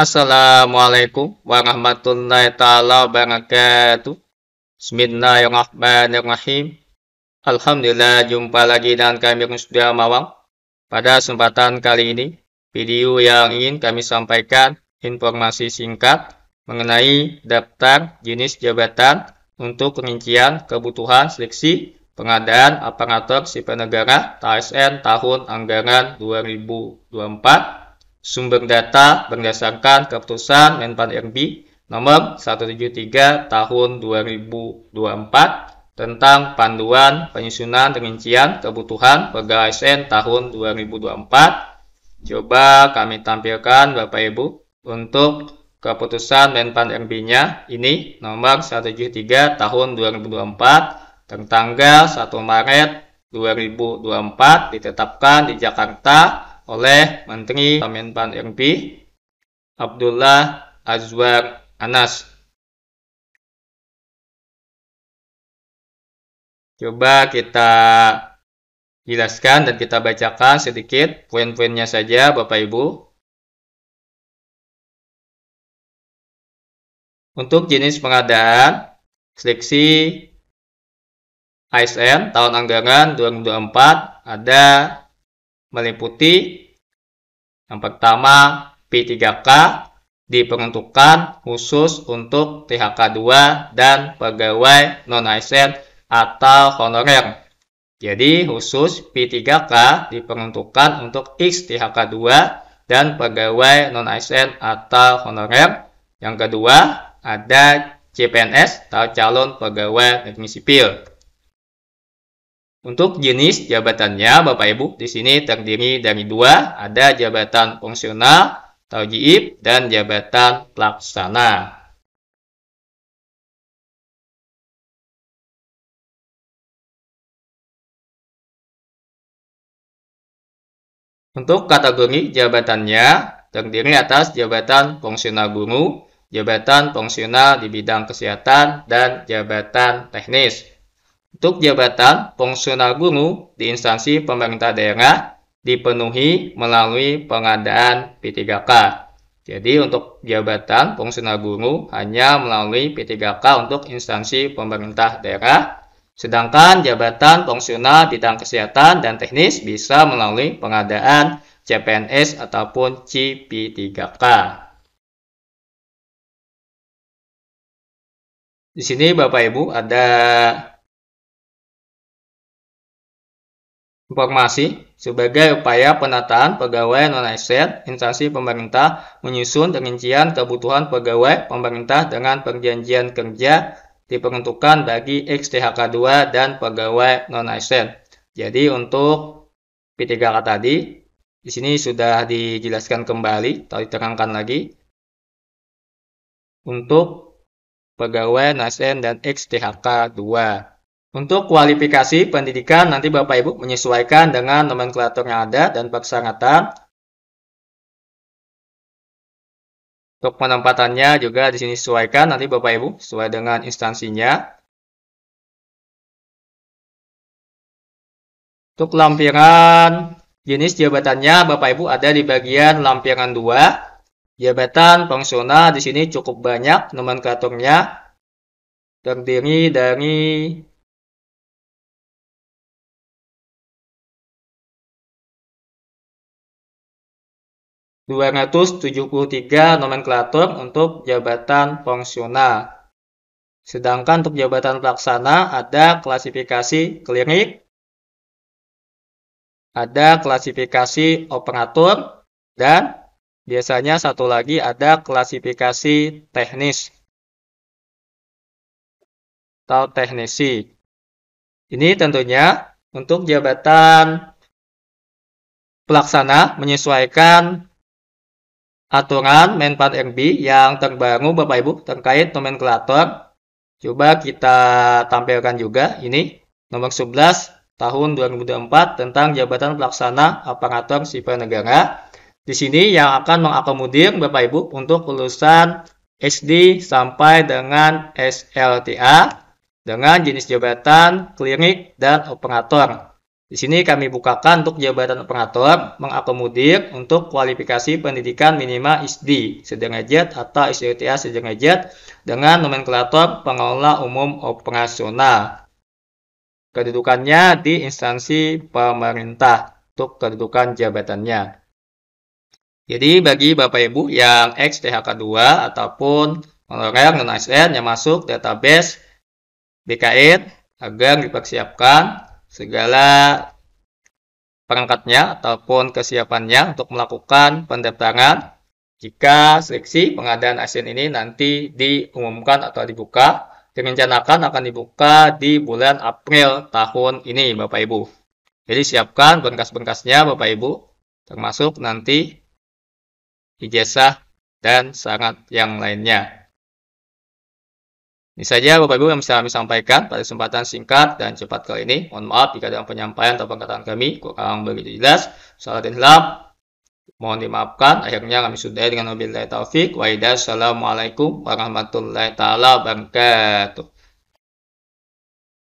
Assalamualaikum warahmatullahi taala wabarakatuh. Bismillahirrahmanirrahim. Alhamdulillah jumpa lagi dengan kami yang sudah Mawang. Pada kesempatan kali ini, video yang ingin kami sampaikan informasi singkat mengenai daftar jenis jabatan untuk rincian kebutuhan seleksi pengadaan aparatur sipil negara TSN tahun anggaran 2024 sumber data berdasarkan keputusan Menpan RB nomor 173 tahun 2024 tentang panduan penyusunan rincian kebutuhan pegawai ASN tahun 2024. Coba kami tampilkan Bapak Ibu untuk keputusan Menpan RB-nya ini nomor 173 tahun 2024 tertanggal 1 Maret 2024 ditetapkan di Jakarta oleh Menteri Kemenpan RB Abdullah Azwar Anas. Coba kita jelaskan dan kita bacakan sedikit poin-poinnya saja Bapak Ibu. Untuk jenis pengadaan, seleksi ASN tahun anggaran 2024 ada meliputi yang pertama, P3K diperuntukkan khusus untuk THK2 dan pegawai non-ASN atau honorer. Jadi khusus P3K diperuntukkan untuk X THK2 dan pegawai non-ASN atau honorer. Yang kedua, ada CPNS atau calon pegawai negeri sipil. Untuk jenis jabatannya, Bapak Ibu, di sini terdiri dari dua, ada jabatan fungsional, taujiib, dan jabatan pelaksana. Untuk kategori jabatannya, terdiri atas jabatan fungsional guru, jabatan fungsional di bidang kesehatan, dan jabatan teknis. Untuk jabatan fungsional guru di instansi pemerintah daerah dipenuhi melalui pengadaan P3K. Jadi untuk jabatan fungsional guru hanya melalui P3K untuk instansi pemerintah daerah. Sedangkan jabatan fungsional bidang kesehatan dan teknis bisa melalui pengadaan CPNS ataupun CP3K. Di sini Bapak Ibu ada informasi sebagai upaya penataan pegawai non-asn instansi pemerintah menyusun rincian kebutuhan pegawai pemerintah dengan perjanjian kerja diperuntukkan bagi XTHK2 dan pegawai non-asn. Jadi untuk P3K tadi, di sini sudah dijelaskan kembali atau diterangkan lagi untuk pegawai NASN dan XTHK 2. Untuk kualifikasi pendidikan nanti Bapak Ibu menyesuaikan dengan nomenklatur yang ada dan persyaratan. Untuk penempatannya juga di sini sesuaikan nanti Bapak Ibu sesuai dengan instansinya. Untuk lampiran jenis jabatannya Bapak Ibu ada di bagian lampiran 2. Jabatan fungsional di sini cukup banyak nomenklaturnya terdiri dari 273 nomenklatur untuk jabatan fungsional. Sedangkan untuk jabatan pelaksana ada klasifikasi klinik, ada klasifikasi operator, dan biasanya satu lagi ada klasifikasi teknis atau teknisi. Ini tentunya untuk jabatan pelaksana menyesuaikan aturan Menpan RB yang terbaru Bapak Ibu terkait nomenklatur. Coba kita tampilkan juga ini nomor 11 tahun 2024 tentang jabatan pelaksana aparatur sipil negara. Di sini yang akan mengakomodir Bapak Ibu untuk lulusan SD sampai dengan SLTA dengan jenis jabatan klinik dan operator. Di sini kami bukakan untuk jabatan operator mengakomodir untuk kualifikasi pendidikan minimal ISD sederajat atau ISDTA sederajat dengan nomenklatur pengelola umum operasional. Kedudukannya di instansi pemerintah untuk kedudukan jabatannya. Jadi bagi Bapak Ibu yang XTHK2 ataupun honorer non ASN yang masuk database BKN agar dipersiapkan segala perangkatnya ataupun kesiapannya untuk melakukan pendaftaran jika seleksi pengadaan ASN ini nanti diumumkan atau dibuka, direncanakan akan dibuka di bulan April tahun ini, Bapak Ibu. Jadi siapkan berkas-berkasnya, Bapak Ibu, termasuk nanti ijazah dan sangat yang lainnya. Ini saja Bapak Ibu yang bisa kami sampaikan pada kesempatan singkat dan cepat kali ini. Mohon maaf jika dalam penyampaian atau perkataan kami kurang begitu jelas. Salah dan hilap. Mohon dimaafkan. Akhirnya kami sudah dengan mobil taufik. Waidah. Assalamualaikum warahmatullahi wabarakatuh.